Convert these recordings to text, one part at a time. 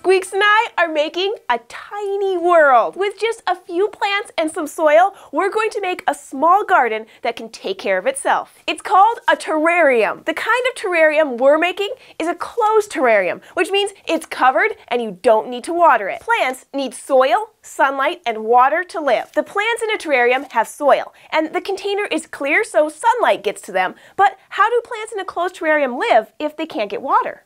Squeaks and I are making a tiny world. With just a few plants and some soil, we're going to make a small garden that can take care of itself. It's called a terrarium. The kind of terrarium we're making is a closed terrarium, which means it's covered and you don't need to water it. Plants need soil, sunlight, and water to live. The plants in a terrarium have soil, and the container is clear so sunlight gets to them. But how do plants in a closed terrarium live if they can't get water?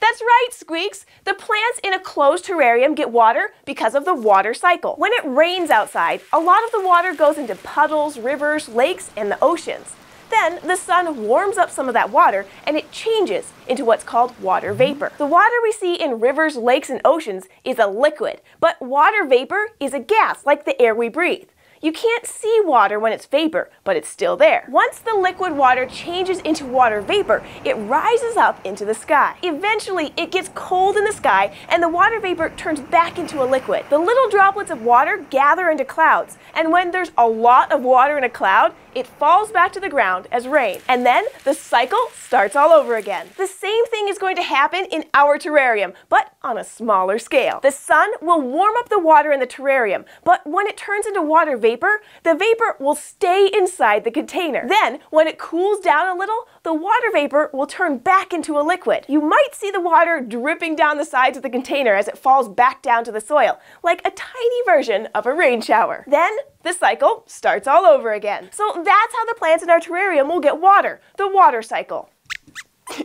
That's right, Squeaks! The plants in a closed terrarium get water because of the water cycle. When it rains outside, a lot of the water goes into puddles, rivers, lakes, and the oceans. Then the sun warms up some of that water and it changes into what's called water vapor. The water we see in rivers, lakes, and oceans is a liquid, but water vapor is a gas like the air we breathe. You can't see water when it's vapor, but it's still there. Once the liquid water changes into water vapor, it rises up into the sky. Eventually, it gets cold in the sky and the water vapor turns back into a liquid. The little droplets of water gather into clouds, and when there's a lot of water in a cloud, it falls back to the ground as rain. And then the cycle starts all over again. The same thing is going to happen in our terrarium, but on a smaller scale. The sun will warm up the water in the terrarium, but when it turns into water vapor, vapor, the vapor will stay inside the container. Then, when it cools down a little, the water vapor will turn back into a liquid. You might see the water dripping down the sides of the container as it falls back down to the soil, like a tiny version of a rain shower. Then, the cycle starts all over again. So that's how the plants in our terrarium will get water, the water cycle.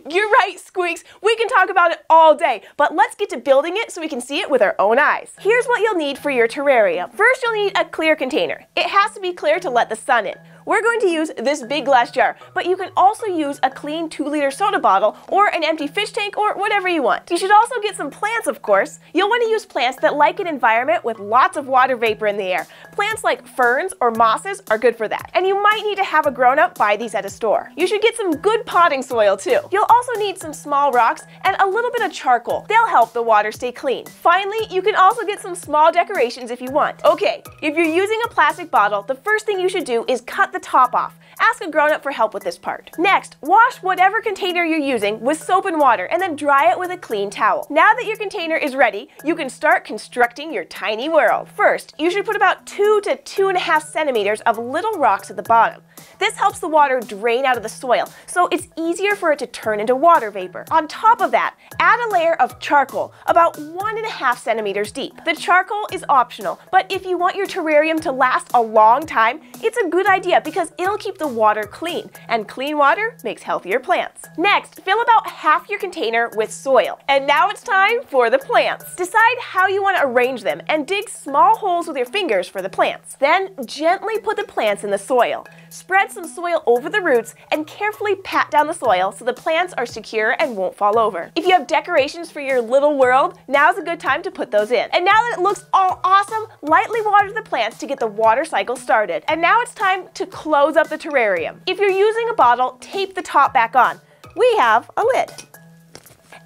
You're right, Squeaks. We can talk about it all day, but let's get to building it so we can see it with our own eyes. Here's what you'll need for your terrarium. First, you'll need a clear container. It has to be clear to let the sun in. We're going to use this big glass jar, but you can also use a clean 2 liter soda bottle or an empty fish tank or whatever you want. You should also get some plants, of course. You'll want to use plants that like an environment with lots of water vapor in the air. Plants like ferns or mosses are good for that. And you might need to have a grown-up buy these at a store. You should get some good potting soil too. You'll also need some small rocks and a little bit of charcoal. They'll help the water stay clean. Finally, you can also get some small decorations if you want. Okay, if you're using a plastic bottle, the first thing you should do is cut the top off. Ask a grown-up for help with this part. Next, wash whatever container you're using with soap and water and then dry it with a clean towel. Now that your container is ready, you can start constructing your tiny world. First, you should put about 2 to 2.5 centimeters of little rocks at the bottom. This helps the water drain out of the soil, so it's easier for it to turn into water vapor. On top of that, add a layer of charcoal, about 1.5 centimeters deep. The charcoal is optional, but if you want your terrarium to last a long time, it's a good idea because it'll keep the water clean, and clean water makes healthier plants. Next, fill about half your container with soil. And now it's time for the plants. Decide how you want to arrange them and dig small holes with your fingers for the plants. Then gently put the plants in the soil. Spread some soil over the roots and carefully pat down the soil so the plants are secure and won't fall over. If you have decorations for your little world, now's a good time to put those in. And now that it looks all awesome, lightly water the plants to get the water cycle started. And now it's time to close up the terrarium. If you're using a bottle, tape the top back on. We have a lid.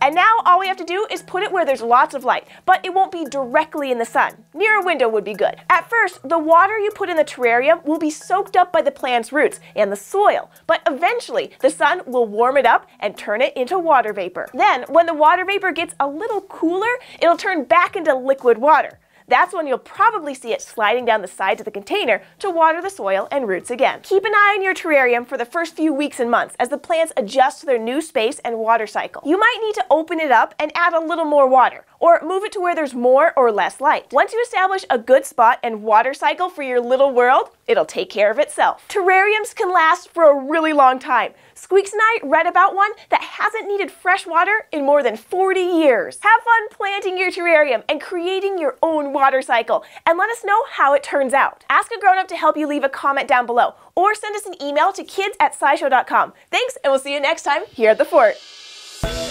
And now all we have to do is put it where there's lots of light, but it won't be directly in the sun. Near a window would be good. At first, the water you put in the terrarium will be soaked up by the plant's roots and the soil, but eventually the sun will warm it up and turn it into water vapor. Then, when the water vapor gets a little cooler, it'll turn back into liquid water. That's when you'll probably see it sliding down the sides of the container to water the soil and roots again. Keep an eye on your terrarium for the first few weeks and months as the plants adjust to their new space and water cycle. You might need to open it up and add a little more water, or move it to where there's more or less light. Once you establish a good spot and water cycle for your little world, it'll take care of itself. Terrariums can last for a really long time. Squeaks and I read about one that hasn't needed fresh water in more than 40 years. Have fun planting your terrarium and creating your own water cycle and let us know how it turns out. Ask a grown-up to help you leave a comment down below or send us an email to kids at scishow.com. Thanks, and we'll see you next time here at the Fort.